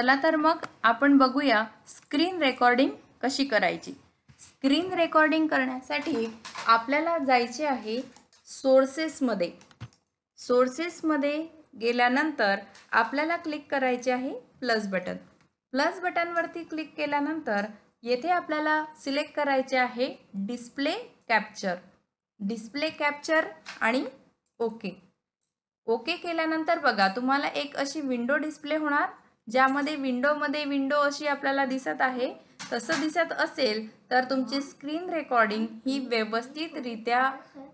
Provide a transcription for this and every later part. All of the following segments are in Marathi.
चला तर मग आपण बघूया स्क्रीन रेकॉर्डिंग कशी करायची स्क्रीन रेकॉर्डिंग करण्यासाठी आपल्याला जायचे आहे सोर्सेसमध्ये सोर्सेसमध्ये गेल्यानंतर आपल्याला क्लिक करायचे आहे प्लस बटन प्लस बटनवरती क्लिक केल्यानंतर येथे आपल्याला सिलेक्ट करायचे आहे डिस्प्ले कॅप्चर डिस्प्ले कॅप्चर आणि ओके ओके केल्यानंतर बघा तुम्हाला एक अशी विंडो डिस्प्ले होणार ज्यामध्ये विंडोमध्ये विंडो अशी आपल्याला दिसत आहे तसं दिसत असेल तर तुमची स्क्रीन रेकॉर्डिंग ही व्यवस्थितरित्या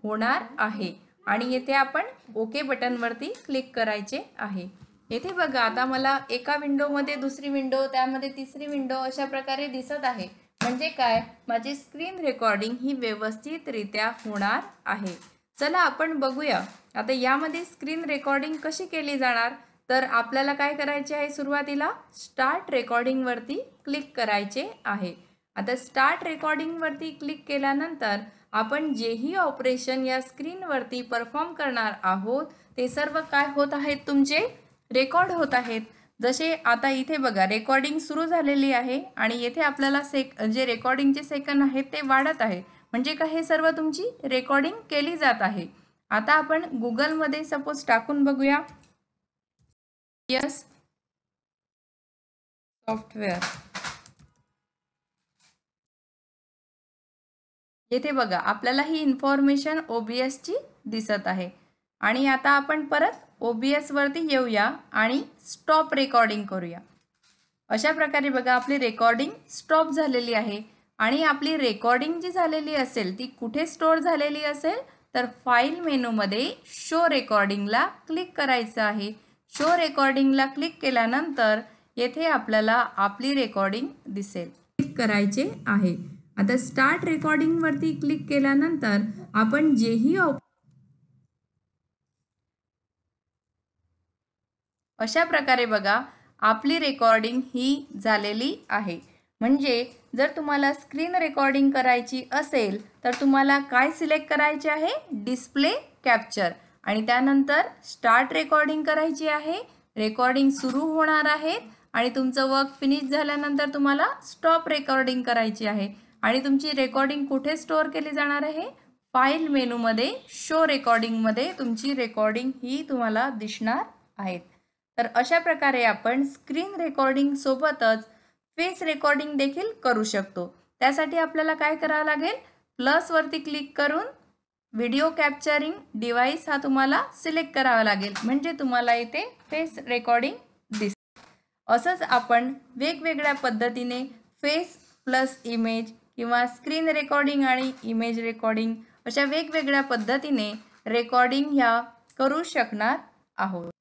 होणार आहे आणि येथे आपण ओके बटनवरती क्लिक करायचे आहे येथे बघा आता मला एका विंडोमध्ये दुसरी विंडो त्यामध्ये तिसरी विंडो अशा प्रकारे दिसत आहे म्हणजे काय माझी स्क्रीन रेकॉर्डिंग ही व्यवस्थितरित्या होणार आहे चला आपण बघूया आता यामध्ये स्क्रीन रेकॉर्डिंग कशी केली जाणार तर आपल्याला काय करायचे आहे सुरुवातीला स्टार्ट रेकॉर्डिंगवरती क्लिक करायचे आहे आता स्टार्ट रेकॉर्डिंगवरती क्लिक केल्यानंतर आपण जेही ऑपरेशन या स्क्रीनवरती परफॉर्म करणार आहोत ते सर्व काय होत आहेत तुमचे रेकॉर्ड होत आहेत जसे आता इथे बघा रेकॉर्डिंग सुरू झालेली आहे आणि येथे आपल्याला सेक जे रेकॉर्डिंगचे सेकंड आहेत ते वाढत आहे म्हणजे का हे सर्व तुमची रेकॉर्डिंग केली जात आहे आता आपण गुगलमध्ये सपोज टाकून बघूया सॉफ्टवेअर येथे बघा आपल्याला ही इन्फॉर्मेशन ओबीएस ची दिसत आहे आणि आता आपण परत ओबीएस वरती येऊया आणि स्टॉप रेकॉर्डिंग करूया अशा प्रकारे बघा आपली रेकॉर्डिंग स्टॉप झालेली आहे आणि आपली रेकॉर्डिंग जी झालेली असेल ती कुठे स्टोअर झालेली असेल तर फाईल मेनूमध्ये शो रेकॉर्डिंगला क्लिक करायचं आहे शो रेकॉर्डिंगला क्लिक केल्यानंतर येथे आपल्याला आपली रेकॉर्डिंग दिसेल क्लिक करायचे आहे आता स्टार्ट रेकॉर्डिंगवरती क्लिक केल्यानंतर आपण जेही अशा प्रकारे बघा आपली रेकॉर्डिंग ही झालेली आहे म्हणजे जर तुम्हाला स्क्रीन रेकॉर्डिंग करायची असेल तर तुम्हाला काय सिलेक्ट करायचे आहे डिस्प्ले कॅप्चर आणि त्यानंतर स्टार्ट रेकॉर्डिंग करायची आहे रेकॉर्डिंग सुरू होणार आहेत आणि तुमचं वर्क फिनिश झाल्यानंतर तुम्हाला स्टॉप रेकॉर्डिंग करायची आहे आणि तुमची रेकॉर्डिंग कुठे स्टोअर केली जाणार आहे फाईल मेनूमध्ये शो रेकॉर्डिंगमध्ये तुमची रेकॉर्डिंग ही तुम्हाला दिसणार आहेत तर अशा प्रकारे आपण स्क्रीन रेकॉर्डिंग सोबतच फेस रेकॉर्डिंग देखील करू शकतो त्यासाठी आपल्याला काय करावं लागेल प्लसवरती क्लिक करून व्हिडिओ कॅप्चरिंग डिव्हाइस हा तुम्हाला सिलेक्ट करावा लागेल म्हणजे तुम्हाला इथे फेस रेकॉर्डिंग दिस असंच आपण वेगवेगळ्या पद्धतीने फेस प्लस इमेज किंवा स्क्रीन रेकॉर्डिंग आणि इमेज रेकॉर्डिंग अशा वेगवेगळ्या पद्धतीने रेकॉर्डिंग ह्या करू शकणार आहोत